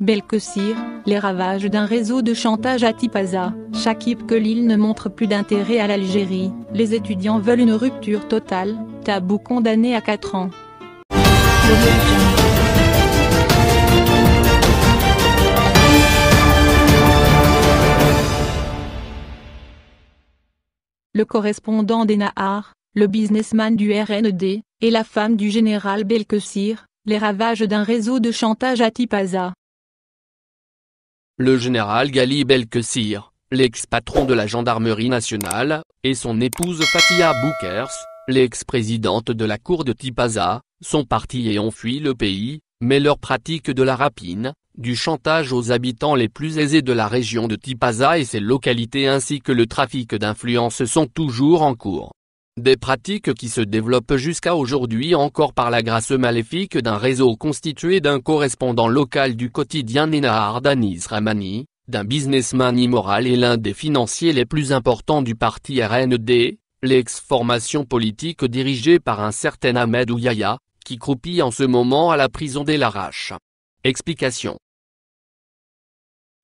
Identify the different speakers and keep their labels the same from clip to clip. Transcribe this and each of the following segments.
Speaker 1: Belkessir, les ravages d'un réseau de chantage à Tipaza. Chakib que l'île ne montre plus d'intérêt à l'Algérie, les étudiants veulent une rupture totale, tabou condamné à 4 ans. Le correspondant des Nahar, le businessman du RND, et la femme du général Belkessir, les ravages d'un réseau de chantage à Tipaza
Speaker 2: le général Gali Belkessir, l'ex-patron de la gendarmerie nationale, et son épouse Fatia Boukers, l'ex-présidente de la cour de Tipaza, sont partis et ont fui le pays, mais leur pratique de la rapine, du chantage aux habitants les plus aisés de la région de Tipaza et ses localités ainsi que le trafic d'influence sont toujours en cours. Des pratiques qui se développent jusqu'à aujourd'hui encore par la grâce maléfique d'un réseau constitué d'un correspondant local du quotidien Nina Danis Ramani, d'un businessman immoral et l'un des financiers les plus importants du parti RND, l'ex-formation politique dirigée par un certain Ahmed Ouyaya, qui croupit en ce moment à la prison des Laraches. Explication.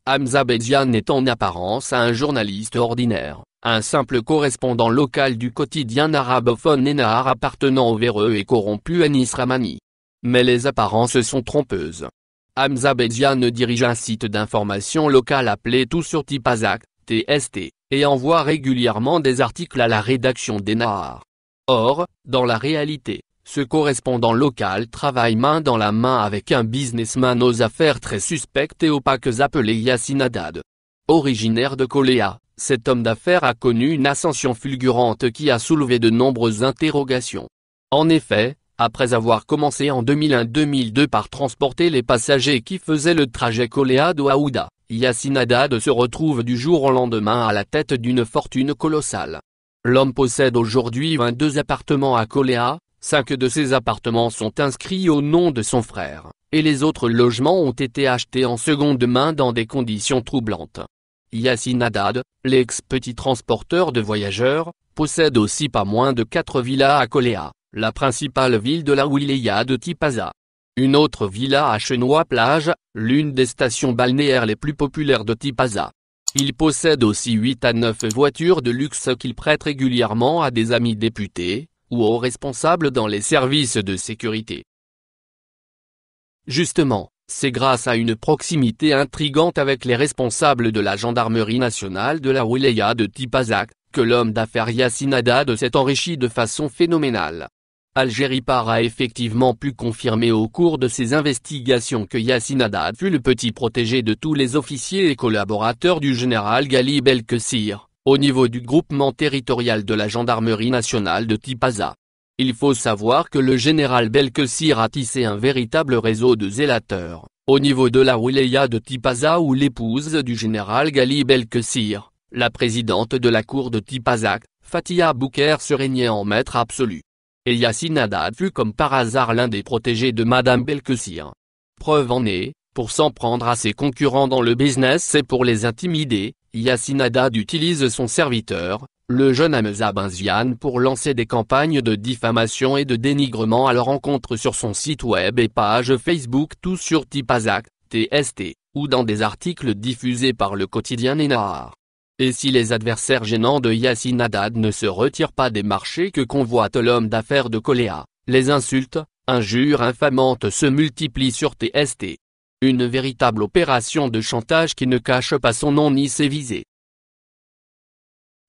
Speaker 2: Hamza est en apparence un journaliste ordinaire, un simple correspondant local du quotidien arabophone Ennahar appartenant au véreux et corrompu Anis Ramani. Mais les apparences sont trompeuses. Hamza Bedjian dirige un site d'information locale appelé Tout sur Tipazak, TST, et envoie régulièrement des articles à la rédaction d'Ennahar. Or, dans la réalité, ce correspondant local travaille main dans la main avec un businessman aux affaires très suspectes et opaques appelé Yassine Haddad. Originaire de Coléa, cet homme d'affaires a connu une ascension fulgurante qui a soulevé de nombreuses interrogations. En effet, après avoir commencé en 2001-2002 par transporter les passagers qui faisaient le trajet Coléa-Douaouda, Yassin Haddad se retrouve du jour au lendemain à la tête d'une fortune colossale. L'homme possède aujourd'hui 22 appartements à Coléa, Cinq de ses appartements sont inscrits au nom de son frère, et les autres logements ont été achetés en seconde main dans des conditions troublantes. Yassine Haddad, l'ex-petit transporteur de voyageurs, possède aussi pas moins de quatre villas à Coléa, la principale ville de la wilaya de Tipaza. Une autre villa à Chenois Plage, l'une des stations balnéaires les plus populaires de Tipaza. Il possède aussi 8 à 9 voitures de luxe qu'il prête régulièrement à des amis députés, ou aux responsables dans les services de sécurité. Justement, c'est grâce à une proximité intrigante avec les responsables de la gendarmerie nationale de la wilaya de Tipazak, que l'homme d'affaires Yassin Haddad s'est enrichi de façon phénoménale. Algérie Par a effectivement pu confirmer au cours de ses investigations que Yassin Haddad fut le petit protégé de tous les officiers et collaborateurs du général Gali Belkessir, au niveau du groupement territorial de la gendarmerie nationale de Tipaza. Il faut savoir que le général Belkessir a tissé un véritable réseau de zélateurs, au niveau de la wilaya de Tipaza où l'épouse du général Gali Belkessir, la présidente de la cour de Tipaza, Fatia Bouker se régnait en maître absolu. Et Yassine Haddad fut comme par hasard l'un des protégés de Madame Belkessir. Preuve en est, pour s'en prendre à ses concurrents dans le business et pour les intimider, Yassin Haddad utilise son serviteur, le jeune Hamza Benziane pour lancer des campagnes de diffamation et de dénigrement à leur encontre sur son site web et page Facebook tout sur Tipazak, TST, ou dans des articles diffusés par le quotidien Nénar. Et si les adversaires gênants de Yassine Haddad ne se retirent pas des marchés que convoite l'homme d'affaires de Coléa, les insultes, injures infamantes se multiplient sur TST. Une véritable opération de chantage qui ne cache pas son nom ni ses visées.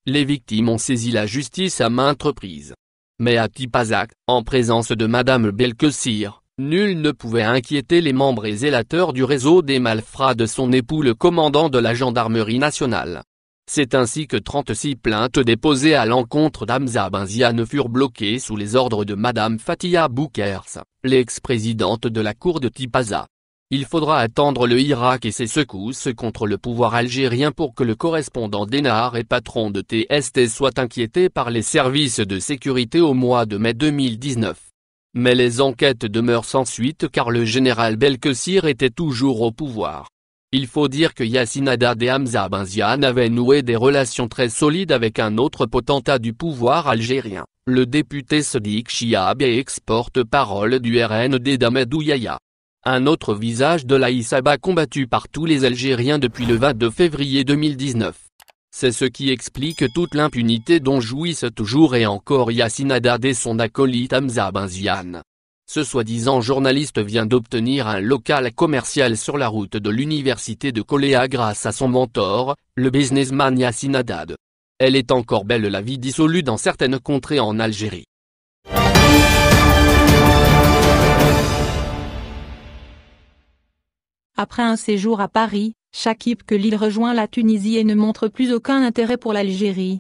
Speaker 2: Les victimes ont saisi la justice à maintes reprises. Mais à Tipazac, en présence de Madame Belkessir, nul ne pouvait inquiéter les membres et zélateurs du réseau des malfrats de son époux le commandant de la gendarmerie nationale. C'est ainsi que 36 plaintes déposées à l'encontre d'Amza ne furent bloquées sous les ordres de Madame Fatia Boukers, l'ex-présidente de la cour de Tipaza. Il faudra attendre le Irak et ses secousses contre le pouvoir algérien pour que le correspondant d'Enard et patron de TST soit inquiété par les services de sécurité au mois de mai 2019. Mais les enquêtes demeurent sans suite car le général Belkessir était toujours au pouvoir. Il faut dire que Yassine Haddad et Hamza Benzian avaient noué des relations très solides avec un autre potentat du pouvoir algérien, le député Sadiq Chiab et ex-porte-parole du RND d'amedouyaya Yaya un autre visage de l'Aïsaba combattu par tous les Algériens depuis le 22 février 2019. C'est ce qui explique toute l'impunité dont jouissent toujours et encore Yassine Haddad et son acolyte Hamza Benzian. Ce soi-disant journaliste vient d'obtenir un local commercial sur la route de l'université de Coléa grâce à son mentor, le businessman Yassine Haddad. Elle est encore belle la vie dissolue dans certaines contrées en Algérie.
Speaker 1: Après un séjour à Paris, Chakib que rejoint la Tunisie et ne montre plus aucun intérêt pour l'Algérie.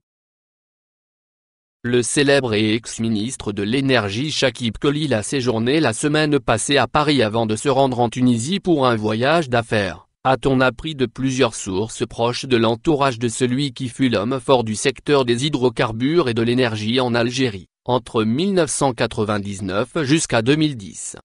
Speaker 2: Le célèbre et ex-ministre de l'énergie Shakib Khalil a séjourné la semaine passée à Paris avant de se rendre en Tunisie pour un voyage d'affaires, a-t-on appris de plusieurs sources proches de l'entourage de celui qui fut l'homme fort du secteur des hydrocarbures et de l'énergie en Algérie, entre 1999 jusqu'à 2010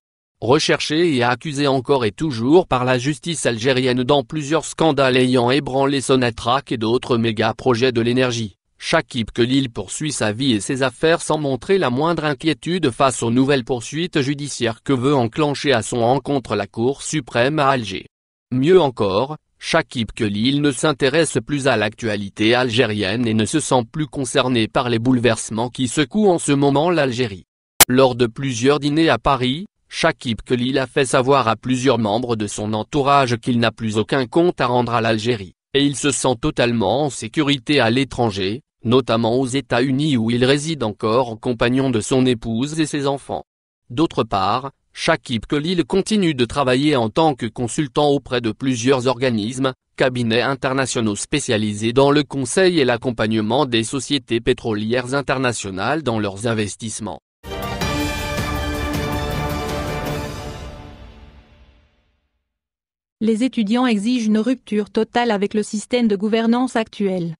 Speaker 2: recherché et accusé encore et toujours par la justice algérienne dans plusieurs scandales ayant ébranlé Sonatrach et d'autres méga-projets de l'énergie. Chakib que poursuit sa vie et ses affaires sans montrer la moindre inquiétude face aux nouvelles poursuites judiciaires que veut enclencher à son encontre la Cour suprême à Alger. Mieux encore, Chakib que ne s'intéresse plus à l'actualité algérienne et ne se sent plus concerné par les bouleversements qui secouent en ce moment l'Algérie. Lors de plusieurs dîners à Paris, Chakib Khalil a fait savoir à plusieurs membres de son entourage qu'il n'a plus aucun compte à rendre à l'Algérie, et il se sent totalement en sécurité à l'étranger, notamment aux États-Unis où il réside encore en compagnon de son épouse et ses enfants. D'autre part, Chakib Khalil continue de travailler en tant que consultant auprès de plusieurs organismes, cabinets internationaux spécialisés dans le conseil et l'accompagnement des sociétés pétrolières internationales dans leurs investissements.
Speaker 1: les étudiants exigent une rupture totale avec le système de gouvernance actuel.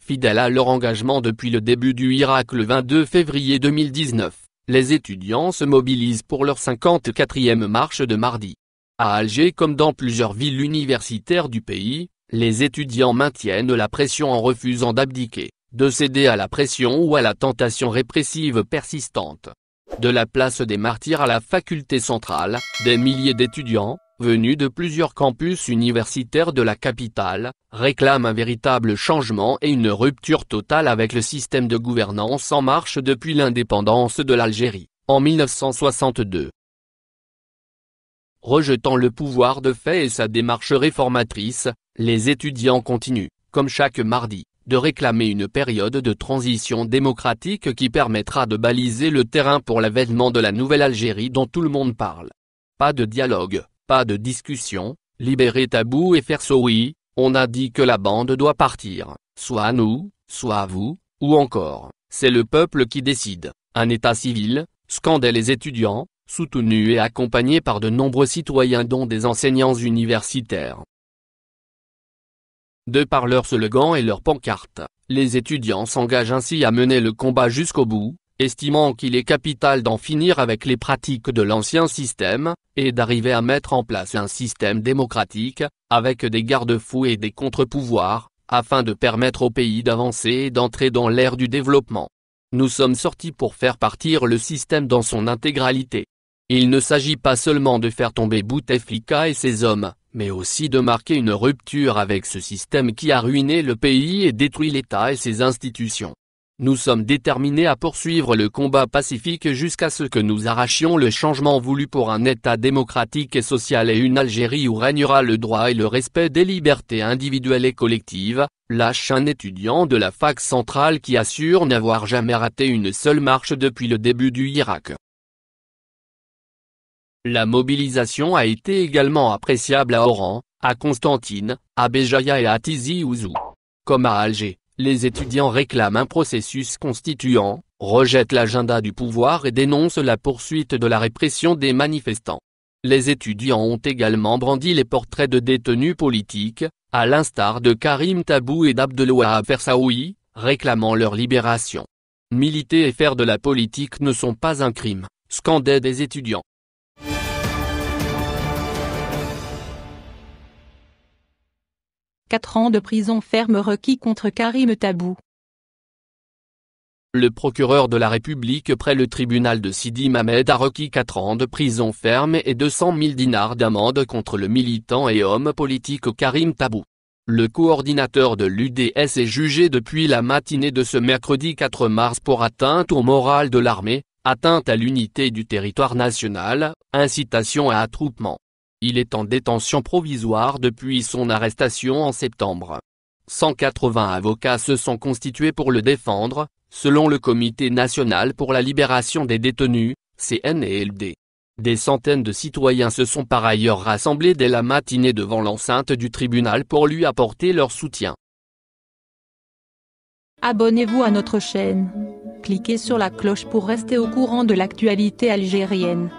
Speaker 2: Fidèles à leur engagement depuis le début du Irak le 22 février 2019, les étudiants se mobilisent pour leur 54e marche de mardi. À Alger comme dans plusieurs villes universitaires du pays, les étudiants maintiennent la pression en refusant d'abdiquer, de céder à la pression ou à la tentation répressive persistante. De la place des martyrs à la faculté centrale, des milliers d'étudiants, venus de plusieurs campus universitaires de la capitale, réclament un véritable changement et une rupture totale avec le système de gouvernance en marche depuis l'indépendance de l'Algérie, en 1962. Rejetant le pouvoir de fait et sa démarche réformatrice, les étudiants continuent, comme chaque mardi, de réclamer une période de transition démocratique qui permettra de baliser le terrain pour l'avènement de la nouvelle Algérie dont tout le monde parle. Pas de dialogue, pas de discussion, libérer Tabou et faire oui on a dit que la bande doit partir, soit à nous, soit à vous, ou encore, c'est le peuple qui décide, un état civil, scandale les étudiants, soutenus et accompagnés par de nombreux citoyens dont des enseignants universitaires. De par leurs slogans et leurs pancartes, les étudiants s'engagent ainsi à mener le combat jusqu'au bout, estimant qu'il est capital d'en finir avec les pratiques de l'ancien système, et d'arriver à mettre en place un système démocratique, avec des garde-fous et des contre-pouvoirs, afin de permettre au pays d'avancer et d'entrer dans l'ère du développement. Nous sommes sortis pour faire partir le système dans son intégralité. Il ne s'agit pas seulement de faire tomber Bouteflika et ses hommes, mais aussi de marquer une rupture avec ce système qui a ruiné le pays et détruit l'État et ses institutions. Nous sommes déterminés à poursuivre le combat pacifique jusqu'à ce que nous arrachions le changement voulu pour un État démocratique et social et une Algérie où régnera le droit et le respect des libertés individuelles et collectives, lâche un étudiant de la fac centrale qui assure n'avoir jamais raté une seule marche depuis le début du Irak. La mobilisation a été également appréciable à Oran, à Constantine, à Béjaïa et à Tizi Ouzou. Comme à Alger, les étudiants réclament un processus constituant, rejettent l'agenda du pouvoir et dénoncent la poursuite de la répression des manifestants. Les étudiants ont également brandi les portraits de détenus politiques, à l'instar de Karim Tabou et d'Abdeloua Abersaoui, réclamant leur libération. Militer et faire de la politique ne sont pas un crime, scandaient des étudiants.
Speaker 1: 4 ans de prison ferme requis contre Karim Tabou.
Speaker 2: Le procureur de la République près le tribunal de Sidi Mamed a requis 4 ans de prison ferme et 200 000 dinars d'amende contre le militant et homme politique Karim Tabou. Le coordinateur de l'UDS est jugé depuis la matinée de ce mercredi 4 mars pour atteinte au moral de l'armée, atteinte à l'unité du territoire national, incitation à attroupement. Il est en détention provisoire depuis son arrestation en septembre. 180 avocats se sont constitués pour le défendre, selon le Comité national pour la libération des détenus, CNLD. E des centaines de citoyens se sont par ailleurs rassemblés dès la matinée devant l'enceinte du tribunal pour lui apporter leur soutien.
Speaker 1: Abonnez-vous à notre chaîne. Cliquez sur la cloche pour rester au courant de l'actualité algérienne.